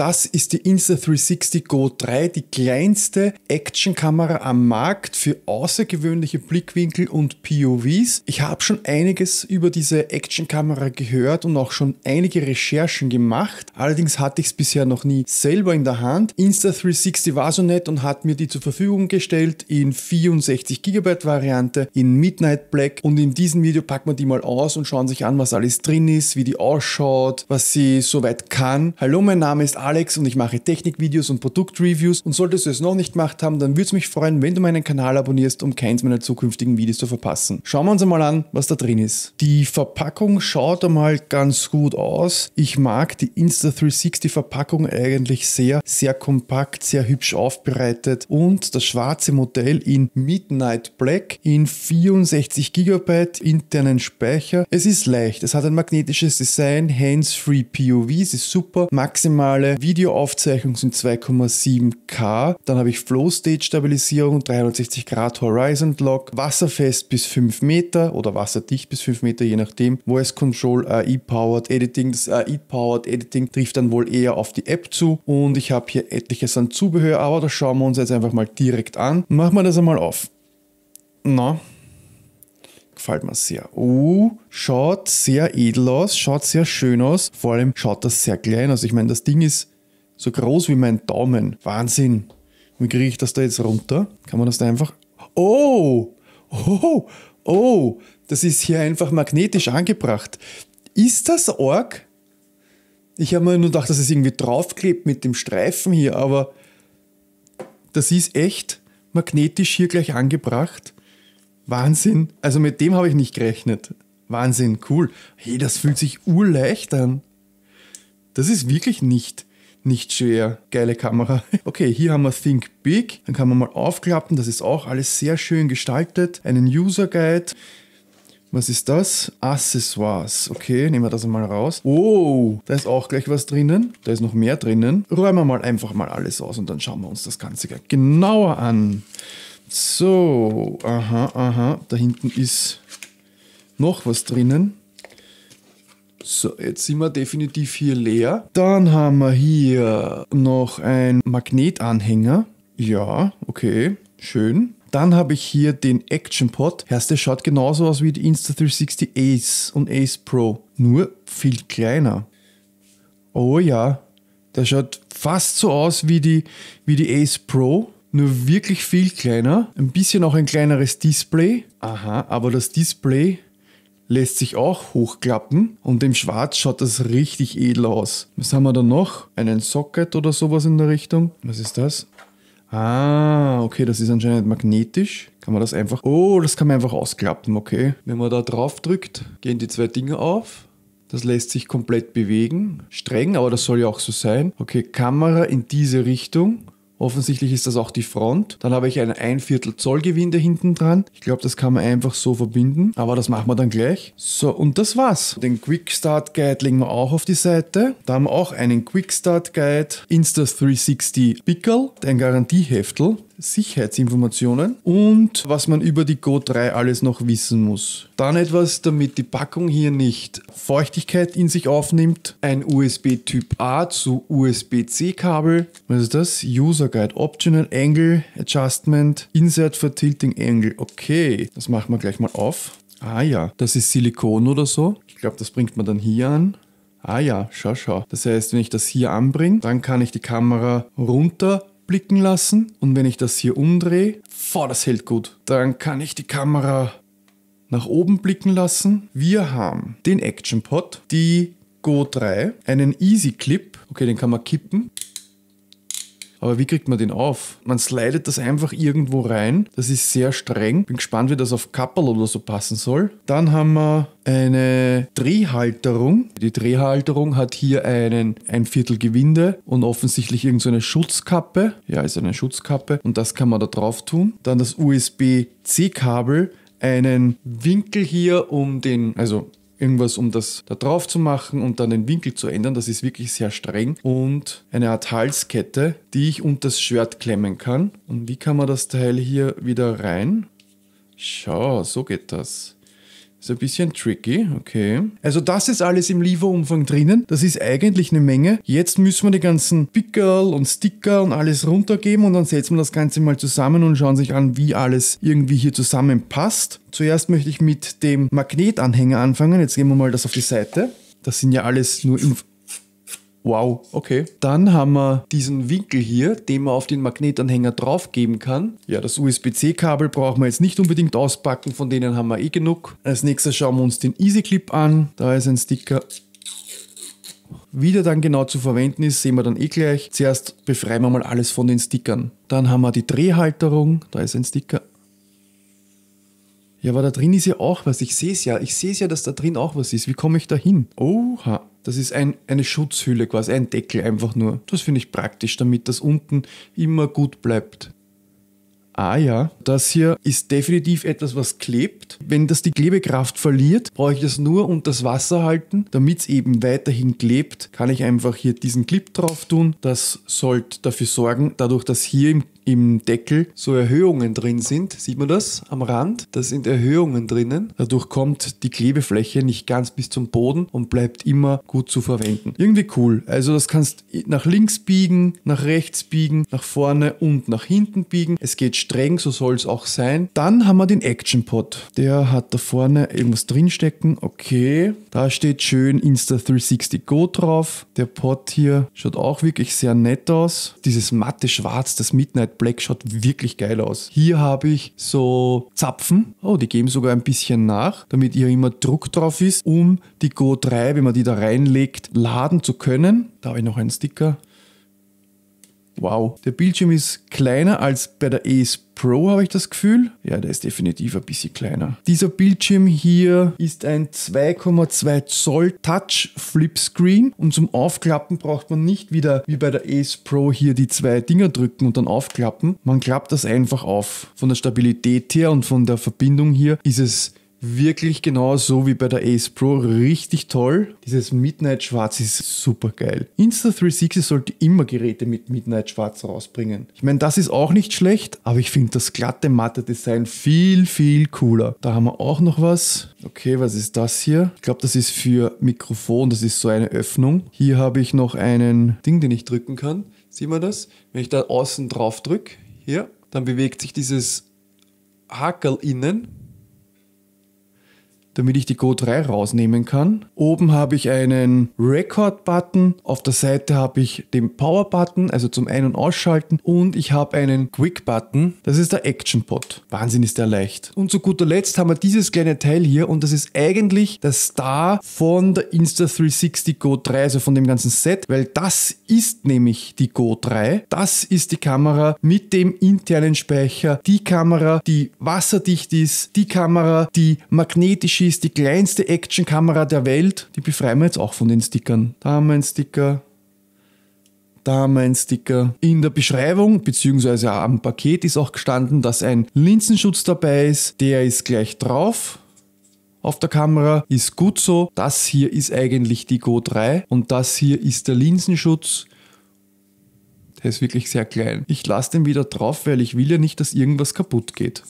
Das ist die Insta360 Go 3, die kleinste Actionkamera am Markt für außergewöhnliche Blickwinkel und POVs. Ich habe schon einiges über diese Actionkamera gehört und auch schon einige Recherchen gemacht. Allerdings hatte ich es bisher noch nie selber in der Hand. Insta360 war so nett und hat mir die zur Verfügung gestellt in 64 GB Variante, in Midnight Black und in diesem Video packen wir die mal aus und schauen sich an, was alles drin ist, wie die ausschaut, was sie soweit kann. Hallo, mein Name ist Alex Alex und ich mache Technikvideos und Produktreviews und solltest du es noch nicht gemacht haben, dann würde es mich freuen, wenn du meinen Kanal abonnierst, um keins meiner zukünftigen Videos zu verpassen. Schauen wir uns einmal an, was da drin ist. Die Verpackung schaut einmal ganz gut aus. Ich mag die Insta360 Verpackung eigentlich sehr, sehr kompakt, sehr hübsch aufbereitet und das schwarze Modell in Midnight Black in 64 GB internen Speicher. Es ist leicht, es hat ein magnetisches Design, hands-free POV, es ist super, maximale Videoaufzeichnung sind 2,7K. Dann habe ich Flow Stage Stabilisierung, 360 Grad Horizon Lock, wasserfest bis 5 Meter oder wasserdicht bis 5 Meter, je nachdem. Voice Control, AI-Powered Editing. Das AI-Powered Editing trifft dann wohl eher auf die App zu. Und ich habe hier etliches an Zubehör, aber das schauen wir uns jetzt einfach mal direkt an. Machen wir das einmal auf. Na, Gefällt mir sehr. Uh, schaut sehr edel aus, schaut sehr schön aus. Vor allem schaut das sehr klein aus. Ich meine, das Ding ist so groß wie mein Daumen. Wahnsinn. Wie kriege ich das da jetzt runter? Kann man das da einfach... Oh! Oh! Oh! Das ist hier einfach magnetisch angebracht. Ist das Org? Ich habe mir nur gedacht, dass es irgendwie draufklebt mit dem Streifen hier, aber das ist echt magnetisch hier gleich angebracht. Wahnsinn. Also mit dem habe ich nicht gerechnet. Wahnsinn, cool. Hey, das fühlt sich urleicht an. Das ist wirklich nicht, nicht schwer. Geile Kamera. Okay, hier haben wir Think Big. Dann kann man mal aufklappen. Das ist auch alles sehr schön gestaltet. Einen User Guide. Was ist das? Accessoires. Okay, nehmen wir das mal raus. Oh, da ist auch gleich was drinnen. Da ist noch mehr drinnen. Räumen wir mal einfach mal alles aus und dann schauen wir uns das Ganze genauer an. So, aha, aha, da hinten ist noch was drinnen. So, jetzt sind wir definitiv hier leer. Dann haben wir hier noch einen Magnetanhänger. Ja, okay, schön. Dann habe ich hier den Action Pod. Heißt, der schaut genauso aus wie die Insta360 Ace und Ace Pro, nur viel kleiner. Oh ja, der schaut fast so aus wie die, wie die Ace Pro, nur wirklich viel kleiner. Ein bisschen auch ein kleineres Display. Aha, aber das Display lässt sich auch hochklappen und im Schwarz schaut das richtig edel aus. Was haben wir da noch? Einen Socket oder sowas in der Richtung. Was ist das? Ah, okay, das ist anscheinend magnetisch. Kann man das einfach... Oh, das kann man einfach ausklappen, okay. Wenn man da drauf drückt, gehen die zwei Dinge auf. Das lässt sich komplett bewegen. Streng, aber das soll ja auch so sein. Okay, Kamera in diese Richtung. Offensichtlich ist das auch die Front. Dann habe ich ein ein Viertel Gewinde hinten dran. Ich glaube, das kann man einfach so verbinden. Aber das machen wir dann gleich. So, und das war's. Den Quick Start Guide legen wir auch auf die Seite. Da haben wir auch einen Quick Start Guide Insta360 Pickle, ein Garantieheftel. Sicherheitsinformationen und was man über die Go 3 alles noch wissen muss. Dann etwas, damit die Packung hier nicht Feuchtigkeit in sich aufnimmt. Ein USB Typ A zu USB-C Kabel. Was ist das? User Guide Optional Angle Adjustment Insert for Tilting Angle. Okay, das machen wir gleich mal auf. Ah ja, das ist Silikon oder so. Ich glaube, das bringt man dann hier an. Ah ja, schau, schau. Das heißt, wenn ich das hier anbringe, dann kann ich die Kamera runter zurückblicken lassen und wenn ich das hier umdrehe, boah, das hält gut. Dann kann ich die Kamera nach oben blicken lassen. Wir haben den Action Pod, die Go 3, einen Easy Clip, okay, den kann man kippen, aber wie kriegt man den auf? Man slidet das einfach irgendwo rein. Das ist sehr streng. Bin gespannt, wie das auf Kappel oder so passen soll. Dann haben wir eine Drehhalterung. Die Drehhalterung hat hier einen ein Viertel Gewinde und offensichtlich irgendeine so Schutzkappe. Ja, ist eine Schutzkappe und das kann man da drauf tun. Dann das USB-C-Kabel einen Winkel hier um den, also irgendwas, um das da drauf zu machen und dann den Winkel zu ändern. Das ist wirklich sehr streng. Und eine Art Halskette, die ich unter das Schwert klemmen kann. Und wie kann man das Teil hier wieder rein? Schau, so geht das. Ist ein bisschen tricky, okay. Also das ist alles im Lieferumfang drinnen. Das ist eigentlich eine Menge. Jetzt müssen wir die ganzen Pickerl und Sticker und alles runtergeben und dann setzen wir das Ganze mal zusammen und schauen sich an, wie alles irgendwie hier zusammenpasst. Zuerst möchte ich mit dem Magnetanhänger anfangen. Jetzt gehen wir mal das auf die Seite. Das sind ja alles nur Inf Wow, okay. Dann haben wir diesen Winkel hier, den man auf den Magnetanhänger draufgeben kann. Ja, das USB-C-Kabel brauchen wir jetzt nicht unbedingt auspacken, von denen haben wir eh genug. Als nächstes schauen wir uns den Easy Clip an. Da ist ein Sticker wie der dann genau zu verwenden ist, sehen wir dann eh gleich. Zuerst befreien wir mal alles von den Stickern. Dann haben wir die Drehhalterung, da ist ein Sticker. Ja, aber da drin ist ja auch was. Ich sehe es ja. Ich sehe es ja, dass da drin auch was ist. Wie komme ich da hin? Oha. Das ist ein, eine Schutzhülle quasi, ein Deckel einfach nur. Das finde ich praktisch, damit das unten immer gut bleibt. Ah ja, das hier ist definitiv etwas, was klebt. Wenn das die Klebekraft verliert, brauche ich das nur unter das Wasser halten. Damit es eben weiterhin klebt, kann ich einfach hier diesen Clip drauf tun. Das sollte dafür sorgen, dadurch, dass hier im im Deckel so Erhöhungen drin sind. Sieht man das am Rand? Da sind Erhöhungen drinnen. Dadurch kommt die Klebefläche nicht ganz bis zum Boden und bleibt immer gut zu verwenden. Irgendwie cool. Also das kannst nach links biegen, nach rechts biegen, nach vorne und nach hinten biegen. Es geht streng, so soll es auch sein. Dann haben wir den Action Pod. Der hat da vorne irgendwas drinstecken. Okay. Da steht schön Insta360 Go drauf. Der Pod hier schaut auch wirklich sehr nett aus. Dieses matte Schwarz, das Midnight Black schaut wirklich geil aus. Hier habe ich so Zapfen. Oh, die geben sogar ein bisschen nach, damit hier immer Druck drauf ist, um die Go 3, wenn man die da reinlegt, laden zu können. Da habe ich noch einen Sticker. Wow. Der Bildschirm ist kleiner als bei der ES Pro, habe ich das Gefühl. Ja, der ist definitiv ein bisschen kleiner. Dieser Bildschirm hier ist ein 2,2 Zoll Touch Flip Screen und zum Aufklappen braucht man nicht wieder wie bei der Ace Pro hier die zwei Dinger drücken und dann aufklappen. Man klappt das einfach auf. Von der Stabilität her und von der Verbindung hier ist es wirklich genauso wie bei der Ace Pro richtig toll. Dieses Midnight Schwarz ist super geil. Insta360 sollte immer Geräte mit Midnight Schwarz rausbringen. Ich meine, das ist auch nicht schlecht, aber ich finde das glatte matte Design viel, viel cooler. Da haben wir auch noch was. Okay, was ist das hier? Ich glaube, das ist für Mikrofon. Das ist so eine Öffnung. Hier habe ich noch einen Ding, den ich drücken kann. Sieht man das? Wenn ich da außen drauf drücke, hier, dann bewegt sich dieses Hakel innen damit ich die Go 3 rausnehmen kann. Oben habe ich einen Record-Button, auf der Seite habe ich den Power-Button, also zum Ein- und Ausschalten und ich habe einen Quick-Button, das ist der Action-Pod. Wahnsinn ist der leicht. Und zu guter Letzt haben wir dieses kleine Teil hier und das ist eigentlich der Star von der Insta360 Go 3, also von dem ganzen Set, weil das ist nämlich die Go 3. Das ist die Kamera mit dem internen Speicher, die Kamera, die wasserdicht ist, die Kamera, die magnetisch ist die kleinste Actionkamera der Welt, die befreien wir jetzt auch von den Stickern. Da haben wir einen Sticker. Da haben wir einen Sticker. In der Beschreibung bzw. am Paket ist auch gestanden, dass ein Linsenschutz dabei ist. Der ist gleich drauf auf der Kamera. Ist gut so. Das hier ist eigentlich die Go 3 und das hier ist der Linsenschutz. Der ist wirklich sehr klein. Ich lasse den wieder drauf, weil ich will ja nicht, dass irgendwas kaputt geht.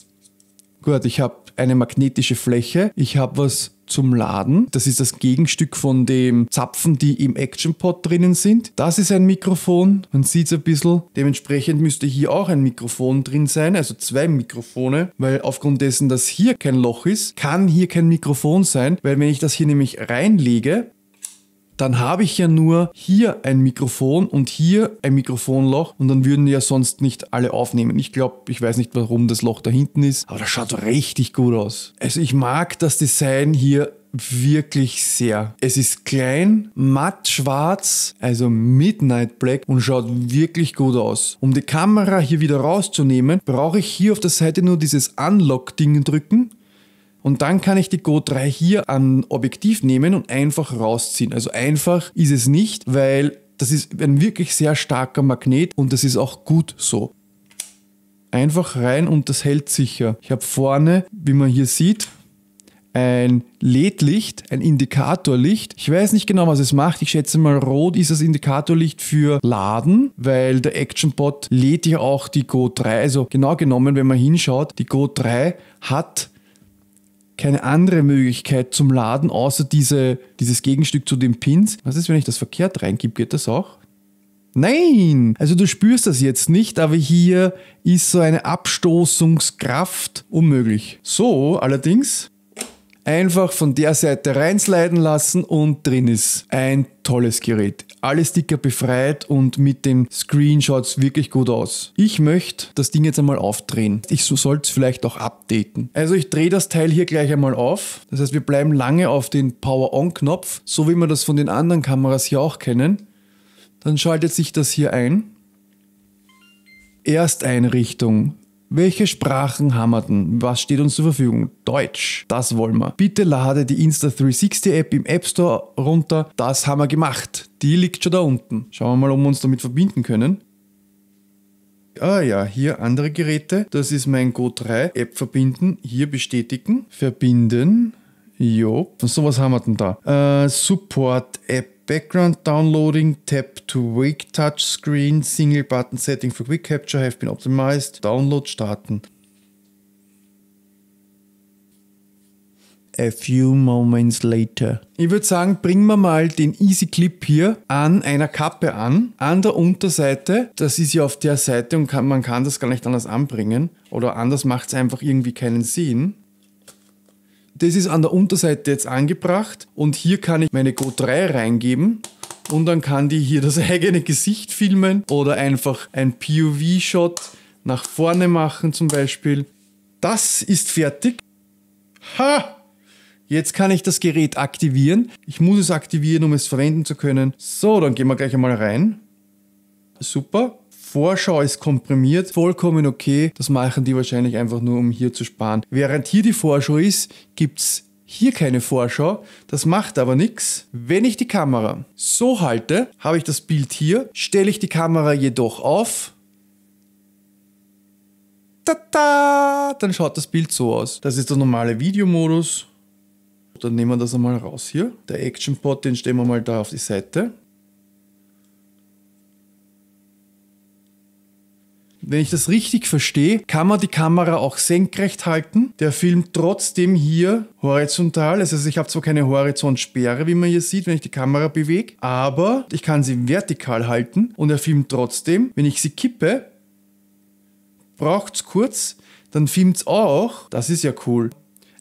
Gut, ich habe eine magnetische Fläche, ich habe was zum Laden. Das ist das Gegenstück von dem Zapfen, die im ActionPod drinnen sind. Das ist ein Mikrofon, man sieht es ein bisschen. Dementsprechend müsste hier auch ein Mikrofon drin sein, also zwei Mikrofone, weil aufgrund dessen, dass hier kein Loch ist, kann hier kein Mikrofon sein, weil wenn ich das hier nämlich reinlege, dann habe ich ja nur hier ein Mikrofon und hier ein Mikrofonloch und dann würden ja sonst nicht alle aufnehmen. Ich glaube, ich weiß nicht, warum das Loch da hinten ist, aber das schaut richtig gut aus. Also ich mag das Design hier wirklich sehr. Es ist klein, matt schwarz, also Midnight Black und schaut wirklich gut aus. Um die Kamera hier wieder rauszunehmen, brauche ich hier auf der Seite nur dieses Unlock-Ding drücken und dann kann ich die Go 3 hier an Objektiv nehmen und einfach rausziehen. Also einfach ist es nicht, weil das ist ein wirklich sehr starker Magnet und das ist auch gut so. Einfach rein und das hält sicher. Ich habe vorne, wie man hier sieht, ein LED-Licht, ein Indikatorlicht. Ich weiß nicht genau, was es macht. Ich schätze mal, rot ist das Indikatorlicht für Laden, weil der ActionBot lädt ja auch die Go 3. Also genau genommen, wenn man hinschaut, die Go 3 hat keine andere Möglichkeit zum Laden, außer diese, dieses Gegenstück zu den Pins. Was ist, wenn ich das verkehrt reinkippe? Geht das auch? Nein! Also du spürst das jetzt nicht, aber hier ist so eine Abstoßungskraft unmöglich. So allerdings Einfach von der Seite reinsliden lassen und drin ist. Ein tolles Gerät. Alle Sticker befreit und mit den Screenshots wirklich gut aus. Ich möchte das Ding jetzt einmal aufdrehen. Ich so soll es vielleicht auch updaten. Also ich drehe das Teil hier gleich einmal auf. Das heißt, wir bleiben lange auf den Power-On-Knopf, so wie wir das von den anderen Kameras hier auch kennen. Dann schaltet sich das hier ein. Ersteinrichtung welche Sprachen haben wir denn? Was steht uns zur Verfügung? Deutsch. Das wollen wir. Bitte lade die Insta360 App im App Store runter. Das haben wir gemacht. Die liegt schon da unten. Schauen wir mal, ob wir uns damit verbinden können. Ah ja, hier andere Geräte. Das ist mein Go 3. App verbinden. Hier bestätigen. Verbinden. Jo. So was haben wir denn da? Äh, Support App. Background downloading, tap to wake touchscreen, single button setting for quick capture have been optimized, download starten. A few moments later. Ich würde sagen, bringen wir mal den Easy Clip hier an einer Kappe an, an der Unterseite. Das ist ja auf der Seite und kann, man kann das gar nicht anders anbringen oder anders macht es einfach irgendwie keinen Sinn. Das ist an der Unterseite jetzt angebracht und hier kann ich meine Go 3 reingeben und dann kann die hier das eigene Gesicht filmen oder einfach ein POV-Shot nach vorne machen zum Beispiel. Das ist fertig. Ha! Jetzt kann ich das Gerät aktivieren. Ich muss es aktivieren, um es verwenden zu können. So, dann gehen wir gleich einmal rein. Super. Vorschau ist komprimiert, vollkommen okay. Das machen die wahrscheinlich einfach nur, um hier zu sparen. Während hier die Vorschau ist, gibt es hier keine Vorschau, das macht aber nichts. Wenn ich die Kamera so halte, habe ich das Bild hier, stelle ich die Kamera jedoch auf, tada, dann schaut das Bild so aus. Das ist der normale Videomodus. Dann nehmen wir das einmal raus hier. Der Action-Pod, den stellen wir mal da auf die Seite. Wenn ich das richtig verstehe, kann man die Kamera auch senkrecht halten. Der filmt trotzdem hier horizontal. Das heißt, ich habe zwar keine Horizontsperre, wie man hier sieht, wenn ich die Kamera bewege, aber ich kann sie vertikal halten und er filmt trotzdem. Wenn ich sie kippe, braucht es kurz, dann filmt es auch. Das ist ja cool.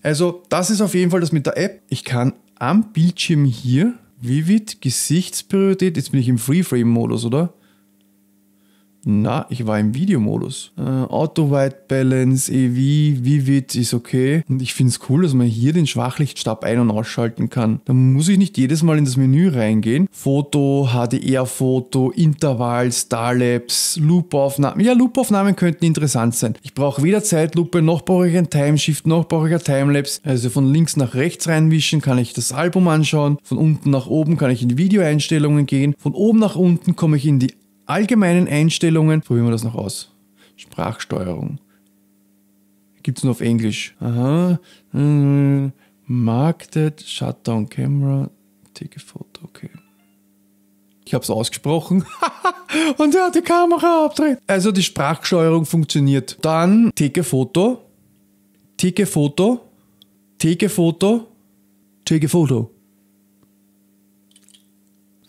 Also, das ist auf jeden Fall das mit der App. Ich kann am Bildschirm hier Vivid, Gesichtspriorität, jetzt bin ich im Freeframe-Modus, oder? Na, ich war im Videomodus. Äh, Auto-Wide Balance, EV, eh, Vivid ist okay. Und ich finde es cool, dass man hier den Schwachlichtstab ein- und ausschalten kann. Da muss ich nicht jedes Mal in das Menü reingehen. Foto, HDR-Foto, Intervall, Starlabs, Loop-Aufnahmen. Ja, Loop-Aufnahmen könnten interessant sein. Ich brauche weder Zeitlupe, noch brauche ich ein Timeshift, noch brauche ich ein Timelapse. Also von links nach rechts reinwischen kann ich das Album anschauen. Von unten nach oben kann ich in die Videoeinstellungen gehen. Von oben nach unten komme ich in die allgemeinen Einstellungen. Probieren wir das noch aus. Sprachsteuerung. Gibt es nur auf Englisch. Aha. Mm, marketed, Shutdown Camera, Take a Photo, okay. Ich habe es ausgesprochen. Und er hat die Kamera abdreht. Also die Sprachsteuerung funktioniert. Dann Take a Photo. Take a Photo. Take a Photo. Take a Photo.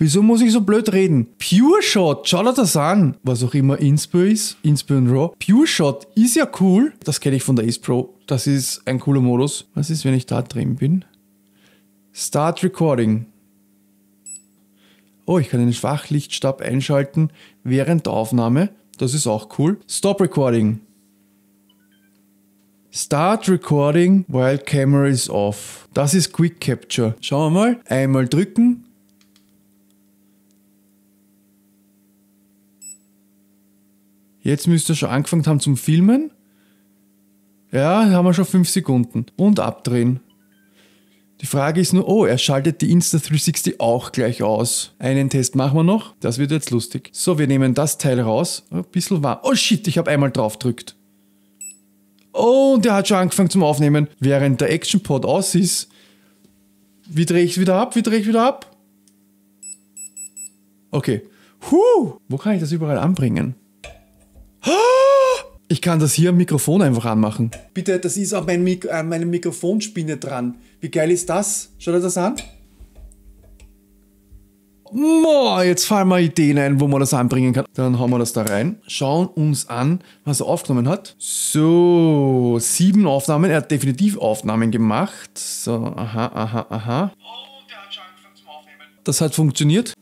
Wieso muss ich so blöd reden? Pure Shot, schau dir das an. Was auch immer Inspir ist, Inspir und Raw. Pure Shot ist ja cool. Das kenne ich von der Ace Pro. Das ist ein cooler Modus. Was ist, wenn ich da drin bin? Start Recording. Oh, ich kann den Schwachlichtstab einschalten während der Aufnahme. Das ist auch cool. Stop Recording. Start Recording while Camera is off. Das ist Quick Capture. Schauen wir mal. Einmal drücken. Jetzt müsst ihr schon angefangen haben zum Filmen. Ja, haben wir schon 5 Sekunden. Und abdrehen. Die Frage ist nur, oh, er schaltet die Insta360 auch gleich aus. Einen Test machen wir noch. Das wird jetzt lustig. So, wir nehmen das Teil raus. Ein bisschen warm. Oh shit, ich habe einmal drauf gedrückt. Oh, und er hat schon angefangen zum Aufnehmen. Während der Action-Pod aus ist. Wie drehe ich es wieder ab? Wie drehe ich wieder ab? Okay. Huh, wo kann ich das überall anbringen? Ich kann das hier am Mikrofon einfach anmachen. Bitte, das ist auch mein Mik an äh, meiner Mikrofonspinne dran. Wie geil ist das? Schaut euch das an. Mo, jetzt fallen mal Ideen ein, wo man das anbringen kann. Dann hauen wir das da rein, schauen uns an, was er aufgenommen hat. So, sieben Aufnahmen. Er hat definitiv Aufnahmen gemacht. So, aha, aha, aha. Oh, das hat funktioniert.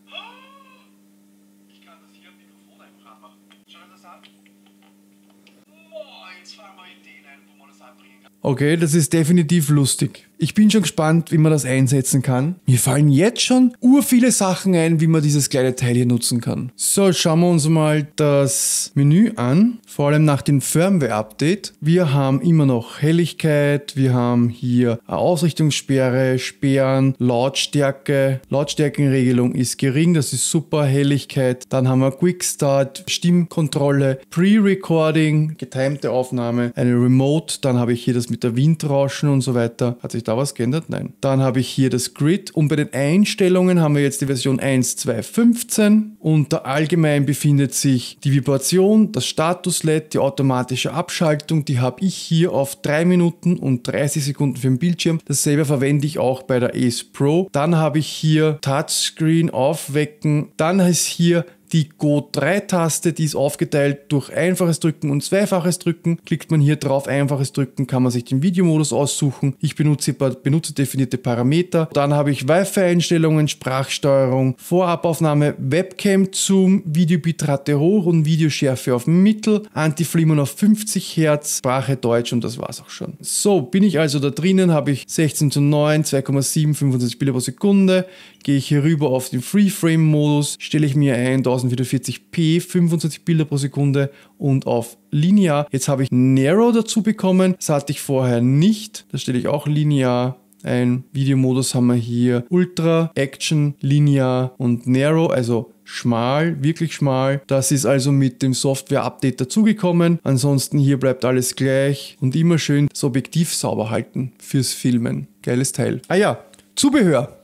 Okay, das ist definitiv lustig. Ich bin schon gespannt, wie man das einsetzen kann. Mir fallen jetzt schon ur viele Sachen ein, wie man dieses kleine Teil hier nutzen kann. So, schauen wir uns mal das Menü an, vor allem nach dem Firmware-Update. Wir haben immer noch Helligkeit, wir haben hier eine Ausrichtungssperre, Sperren, Lautstärke. Lautstärkenregelung ist gering, das ist super, Helligkeit. Dann haben wir Quick Start, Stimmkontrolle, Pre-Recording, getimte Aufnahme, eine Remote. Dann habe ich hier das mit der Windrauschen und so weiter. Hat sich da was geändert? Nein. Dann habe ich hier das Grid und bei den Einstellungen haben wir jetzt die Version 1.2.15. Unter allgemein befindet sich die Vibration, das Status-LED, die automatische Abschaltung. Die habe ich hier auf 3 Minuten und 30 Sekunden für den Bildschirm. Dasselbe verwende ich auch bei der Ace Pro. Dann habe ich hier Touchscreen aufwecken. Dann ist hier die Go-3-Taste, die ist aufgeteilt durch einfaches Drücken und zweifaches Drücken. Klickt man hier drauf einfaches Drücken, kann man sich den Videomodus aussuchen. Ich benutze, benutze definierte Parameter. Dann habe ich Wi-Fi-Einstellungen, Sprachsteuerung, Vorabaufnahme, Webcam, zum Videobitrate hoch und Videoschärfe auf Mittel, Anti-Flimmern auf 50 Hertz, Sprache Deutsch und das war's auch schon. So, bin ich also da drinnen, habe ich 16 zu 9, 2,7, 25 Bilder pro Sekunde gehe ich hier rüber auf den Freeframe-Modus, stelle ich mir ein 1440p, 25 Bilder pro Sekunde und auf linear. Jetzt habe ich Narrow dazu bekommen, das hatte ich vorher nicht. Da stelle ich auch linear ein. Videomodus haben wir hier Ultra, Action, linear und Narrow, also schmal, wirklich schmal. Das ist also mit dem Software-Update dazugekommen. Ansonsten hier bleibt alles gleich und immer schön das Objektiv sauber halten fürs Filmen. Geiles Teil. Ah ja, Zubehör.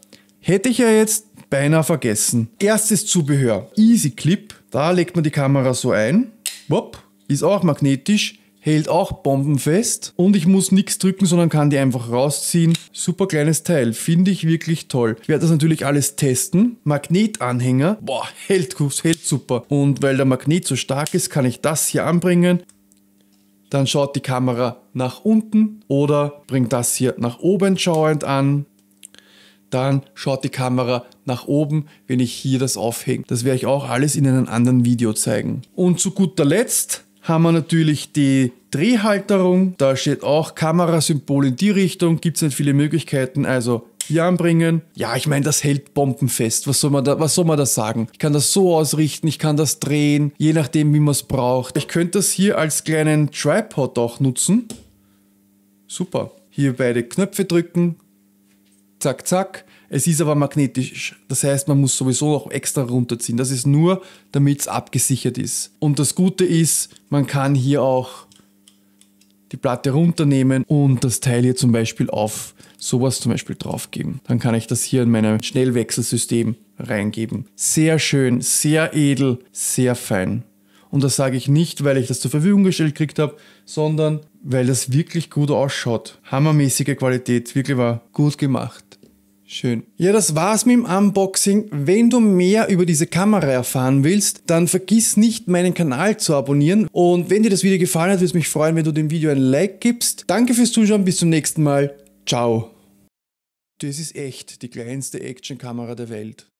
Hätte ich ja jetzt beinahe vergessen. Erstes Zubehör, Easy Clip. Da legt man die Kamera so ein. Wupp, ist auch magnetisch, hält auch bombenfest und ich muss nichts drücken, sondern kann die einfach rausziehen. Super kleines Teil, finde ich wirklich toll. Ich werde das natürlich alles testen. Magnetanhänger, boah, hält, gut, hält super. Und weil der Magnet so stark ist, kann ich das hier anbringen. Dann schaut die Kamera nach unten oder bringt das hier nach oben schauend an dann schaut die Kamera nach oben, wenn ich hier das aufhänge. Das werde ich auch alles in einem anderen Video zeigen. Und zu guter Letzt haben wir natürlich die Drehhalterung. Da steht auch Kamerasymbol in die Richtung. Gibt es nicht viele Möglichkeiten. Also hier anbringen. Ja, ich meine, das hält bombenfest. Was soll, man da, was soll man da sagen? Ich kann das so ausrichten, ich kann das drehen, je nachdem, wie man es braucht. Ich könnte das hier als kleinen Tripod auch nutzen. Super. Hier beide Knöpfe drücken zack, zack. Es ist aber magnetisch. Das heißt, man muss sowieso auch extra runterziehen. Das ist nur, damit es abgesichert ist. Und das Gute ist, man kann hier auch die Platte runternehmen und das Teil hier zum Beispiel auf sowas zum Beispiel draufgeben. Dann kann ich das hier in meinem Schnellwechselsystem reingeben. Sehr schön, sehr edel, sehr fein. Und das sage ich nicht, weil ich das zur Verfügung gestellt gekriegt habe, sondern weil das wirklich gut ausschaut. Hammermäßige Qualität, wirklich war gut gemacht. Schön. Ja, das war's mit dem Unboxing. Wenn du mehr über diese Kamera erfahren willst, dann vergiss nicht, meinen Kanal zu abonnieren. Und wenn dir das Video gefallen hat, würde es mich freuen, wenn du dem Video ein Like gibst. Danke fürs Zuschauen, bis zum nächsten Mal. Ciao. Das ist echt die kleinste Actionkamera der Welt.